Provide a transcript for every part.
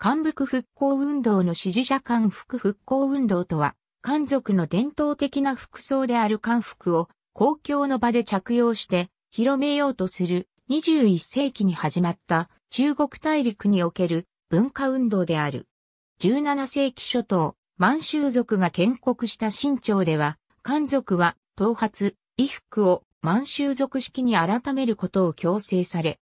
漢服復興運動の支持者漢服復興運動とは、漢族の伝統的な服装である漢服を公共の場で着用して広めようとする21世紀に始まった中国大陸における文化運動である。17世紀初頭、満州族が建国した新朝では、漢族は頭髪、衣服を満州族式に改めることを強制され、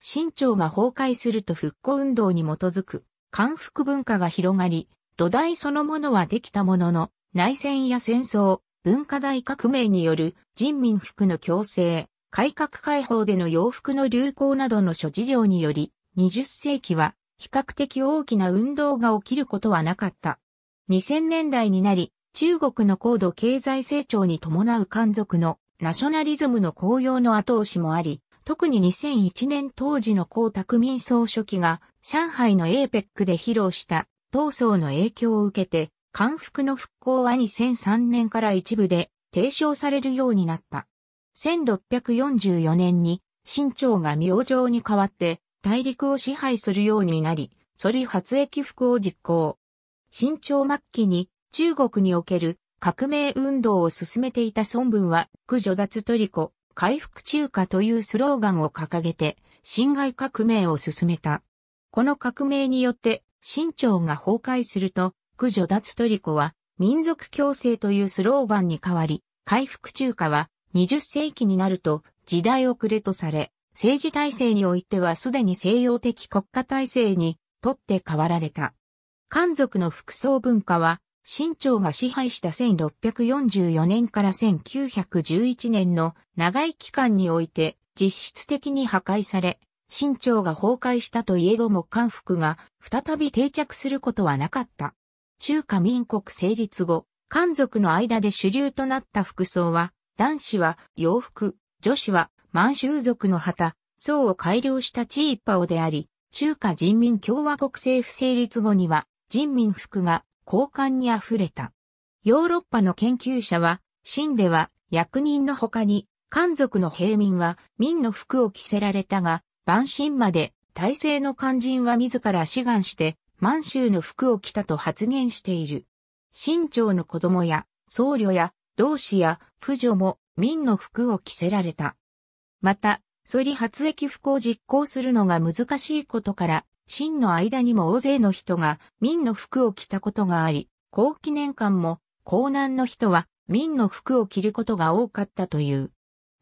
新朝が崩壊すると復興運動に基づく漢服文化が広がり、土台そのものはできたものの、内戦や戦争、文化大革命による人民服の強制、改革開放での洋服の流行などの諸事情により、20世紀は比較的大きな運動が起きることはなかった。2000年代になり、中国の高度経済成長に伴う漢族のナショナリズムの高揚の後押しもあり、特に2001年当時の江沢民総書記が上海の APEC で披露した闘争の影響を受けて、韓服の復興は2003年から一部で提唱されるようになった。1644年に新朝が明星に代わって大陸を支配するようになり、ソリ発益服を実行。新朝末期に中国における革命運動を進めていた孫文は、駆除脱トリコ、回復中華というスローガンを掲げて、侵害革命を進めた。この革命によって、新朝が崩壊すると、駆除脱トリコは、民族共生というスローガンに変わり、回復中華は、20世紀になると、時代遅れとされ、政治体制においてはすでに西洋的国家体制に、とって変わられた。漢族の服装文化は、新朝が支配した1644年から1911年の長い期間において実質的に破壊され、清朝が崩壊したといえども韓服が再び定着することはなかった。中華民国成立後、韓族の間で主流となった服装は、男子は洋服、女子は満州族の旗、層を改良したチーパオであり、中華人民共和国政府成立後には人民服が交換に溢れた。ヨーロッパの研究者は、清では役人の他に、漢族の平民は民の服を着せられたが、万神まで、体制の肝心は自ら志願して、満州の服を着たと発言している。清朝の子供や、僧侶や、同志や、婦女も、民の服を着せられた。また、そり発役服を実行するのが難しいことから、真の間にも大勢の人が民の服を着たことがあり、後期年間も、江南の人は民の服を着ることが多かったという。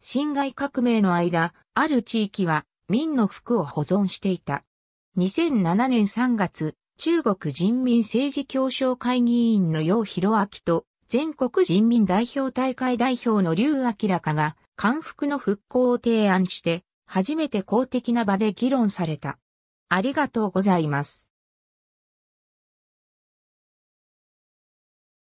侵害革命の間、ある地域は民の服を保存していた。2007年3月、中国人民政治協商会議員の楊博明と全国人民代表大会代表の劉明かが官服の復興を提案して初めて公的な場で議論された。ありがとうございます。